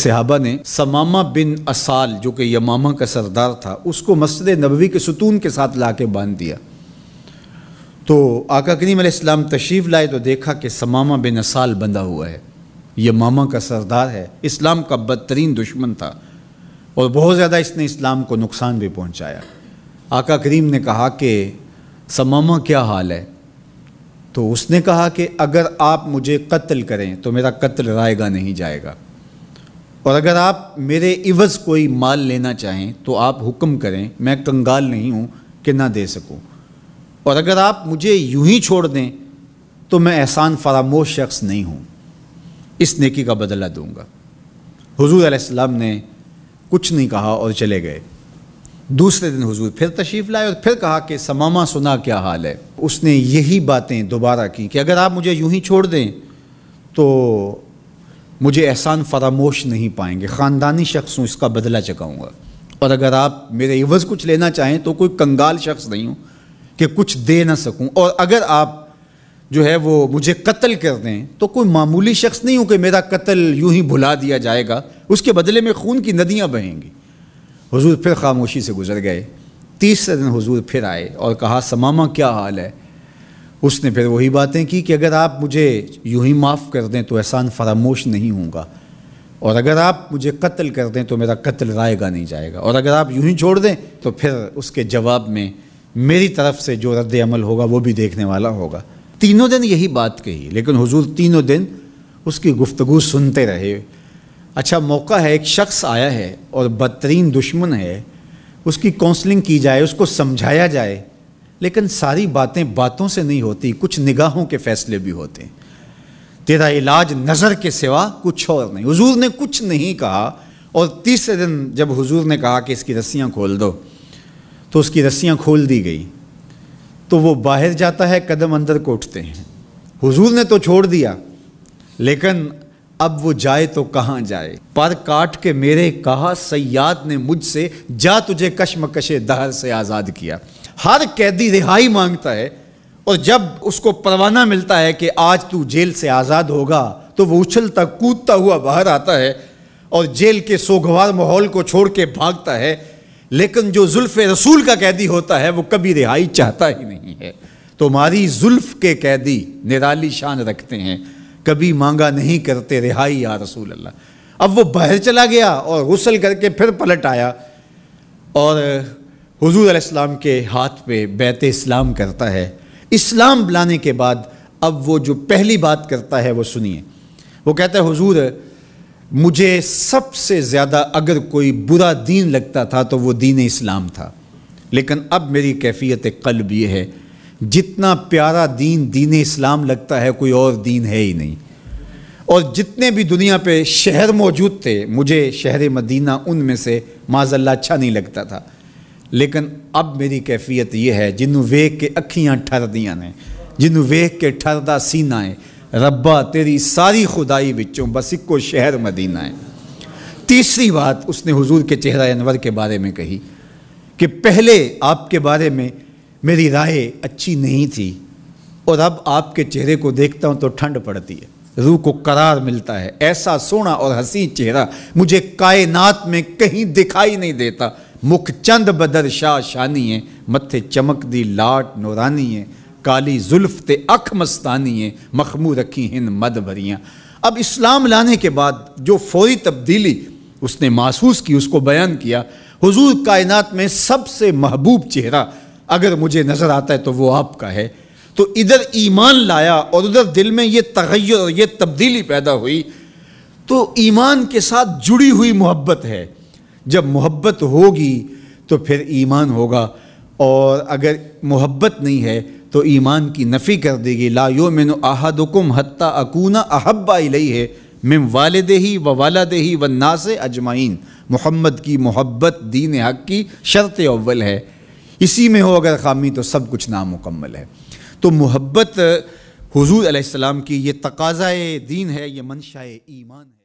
सहाबा ने समामा बिन असाल जो कि यमामा का सरदार था उसको मस्जिद नबवी के सतून के साथ ला के बांध दिया तो आका करीम इस्लाम तशरीफ़ लाए तो देखा कि समामा बिन असाल बंधा हुआ है यमामा मामा का सरदार है इस्लाम का बदतरीन दुश्मन था और बहुत ज़्यादा इसने इस्लाम को नुकसान भी पहुंचाया आका करीम ने कहा कि समामा क्या हाल है तो उसने कहा कि अगर आप मुझे कत्ल करें तो मेरा कत्ल रायगा नहीं जाएगा और अगर आप मेरे इवज़ कोई माल लेना चाहें तो आप हुक्म करें मैं कंगाल नहीं हूँ कि ना दे सकूँ और अगर आप मुझे यूं ही छोड़ दें तो मैं एहसान फरामोश शख्स नहीं हूँ इस नेकी का बदला दूँगा हजूर आसमाम ने कुछ नहीं कहा और चले गए दूसरे दिन हुजूर फिर तशरीफ़ लाए और फिर कहा कि समामा सुना क्या हाल है उसने यही बातें दोबारा की कि अगर आप मुझे यूं ही छोड़ दें तो मुझे एहसान फरामोश नहीं पाएंगे ख़ानदानी शख्स हूँ इसका बदला चकाऊँगा और अगर आप मेरे इवज़ कुछ लेना चाहें तो कोई कंगाल शख्स नहीं हूँ कि कुछ दे ना सकूँ और अगर आप जो है वो मुझे कत्ल कर दें तो कोई मामूली शख्स नहीं हूँ कि मेरा कत्ल यूं ही भुला दिया जाएगा उसके बदले में खून की नदियाँ बहेंगी हजूर फिर खामोशी से गुजर गए तीसरे दिन हजूर फिर आए और कहा समामा क्या हाल है उसने फिर वही बातें की कि अगर आप मुझे यूं ही माफ़ कर दें तो एहसान फरामोश नहीं होगा और अगर आप मुझे कत्ल कर दें तो मेरा कत्ल रायगा नहीं जाएगा और अगर आप यूं ही छोड़ दें तो फिर उसके जवाब में मेरी तरफ से जो रद्द अमल होगा वो भी देखने वाला होगा तीनों दिन यही बात कही लेकिन हुजूर तीनों दिन उसकी गुफ्तगु सुनते रहे अच्छा मौका है एक शख्स आया है और बदतरीन दुश्मन है उसकी काउंसलिंग की जाए उसको समझाया जाए लेकिन सारी बातें बातों से नहीं होती कुछ निगाहों के फैसले भी होते हैं तेरा इलाज नज़र के सिवा कुछ और नहीं हुजूर ने कुछ नहीं कहा और तीसरे दिन जब हुजूर ने कहा कि इसकी रस्सियाँ खोल दो तो उसकी रस्सियाँ खोल दी गई तो वो बाहर जाता है कदम अंदर को उठते हैं हुजूर ने तो छोड़ दिया लेकिन अब वो जाए तो कहाँ जाए पर काट के मेरे कहा सयाद ने मुझसे जा तुझे कश्मकशे दहर से आज़ाद किया हर कैदी रिहाई मांगता है और जब उसको परवाना मिलता है कि आज तू जेल से आज़ाद होगा तो वो उछलता कूदता हुआ बाहर आता है और जेल के सोगवार माहौल को छोड़ के भागता है लेकिन जो जुल्फ़ रसूल का कैदी होता है वो कभी रिहाई चाहता ही नहीं है तुम्हारी तो जुल्फ़ के कैदी निराली शान रखते हैं कभी मांगा नहीं करते रिहाई या रसूल अल्लाह अब वो बाहर चला गया और गुसल करके फिर पलट आया और हजूर अलैहिस्सलाम के हाथ पे बैत इस्लाम करता है इस्लाम लाने के बाद अब वो जो पहली बात करता है वो सुनिए वो कहता है हुजूर मुझे सबसे ज़्यादा अगर कोई बुरा दीन लगता था तो वो दीन इस्लाम था लेकिन अब मेरी कैफियत कल्ब ये है जितना प्यारा दीन दीन इस्लाम लगता है कोई और दीन है ही नहीं और जितने भी दुनिया पे शहर मौजूद थे मुझे शहर मदीना उनमें से माजल्ला अच्छा नहीं लगता था लेकिन अब मेरी कैफियत यह है जिन्हों वेख के अखियाँ ਠਰਦੀਆਂ ने जिन्हों वेख के ठरदा सीना है रब्बा तेरी सारी खुदाई ਵਿੱਚੋਂ बस इको शहर मदीना है तीसरी बात उसने हुजूर के चेहरा अनवर के बारे में कही कि पहले आपके बारे में मेरी राय अच्छी नहीं थी और अब आपके चेहरे को देखता हूँ तो ठंड पड़ती है रूह को करार मिलता है ऐसा सोना और हसी चेहरा मुझे कायनात में कहीं दिखाई नहीं देता मुख शाह शानी है मत्थे चमक दी लाट नौरानी है काली जुल्फ ते अख है मखमू रखी हिंद मद भरियाँ अब इस्लाम लाने के बाद जो फौरी तब्दीली उसने महसूस की उसको बयान किया हुजूर कायनात में सबसे महबूब चेहरा अगर मुझे नज़र आता है तो वो आपका है तो इधर ईमान लाया और उधर दिल में ये तगैर ये तब्दीली पैदा हुई तो ईमान के साथ जुड़ी हुई मोहब्बत है जब मोहब्बत होगी तो फिर ईमान होगा और अगर मोहब्बत नहीं है तो ईमान की नफ़ी कर देगी ला यो मिन आहदुकुम हत्ता अकूना अहब्बा इलई है मिम वाले ही व वाला देही व नास अजमाइन मोहम्मद की मोहब्बत दीन हक की शर्त अव्वल है इसी में हो अगर खामी तो सब कुछ नामुकम्मल है तो मोहब्बत हुजूर अलैहिस्सलाम की ये तकाज़ाए दीन है ये मंशा ईमान है